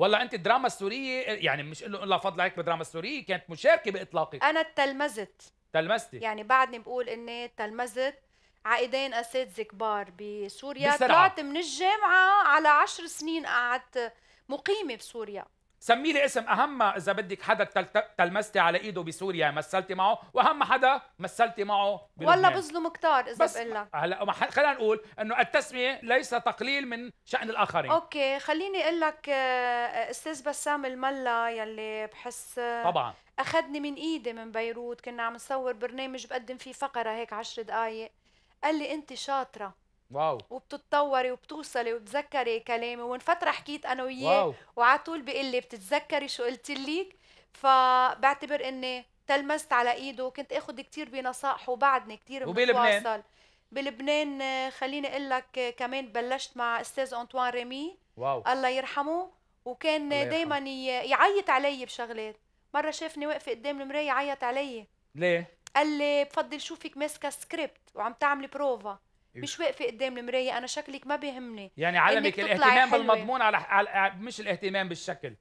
ولا انت الدراما السوريه يعني مش لا فضل عليك بالدراما السوريه كانت مشاركه باطلاقك انا تلمذت تلمذتي يعني بعدني بقول اني تلمذت عائدين اساتذه كبار بسوريا بسرعة. طلعت من الجامعه على عشر سنين قعدت مقيمه بسوريا سمي لي اسم اهم اذا بدك حدا تلمستي على ايده بسوريا مثلتي معه واهم حدا مثلتي معه بلبنان. والله بظلم كتار اذا بقول لك هلا خلينا نقول انه التسميه ليس تقليل من شان الاخرين اوكي خليني اقول لك آه، استاذ بسام الملا يلي بحس آه، طبعا اخذني من ايدي من بيروت كنا عم نصور برنامج بقدم فيه فقره هيك عشر دقائق قال لي انت شاطره واو وبتتطوري وبتوصلي وبتذكري كلامي ومن فتره حكيت انا وياه وعلى طول بيقول لي بتتذكري شو قلت لك فبعتبر اني تلمست على ايده وكنت اخذ كثير بنصائحه وبعدني كثير وبلبنان بلبنان خليني اقول لك كمان بلشت مع استاذ انطوان ريمي واو الله يرحمه وكان دائما يعيط علي بشغلات مره شافني واقفه قدام المرايه عيط علي ليه قال لي بفضل شوفك ماسكه سكريبت وعم تعملي بروفا مش واقفه قدام المرايه انا شكلك ما بيهمني يعني علمك الاهتمام بالمضمون على, على مش الاهتمام بالشكل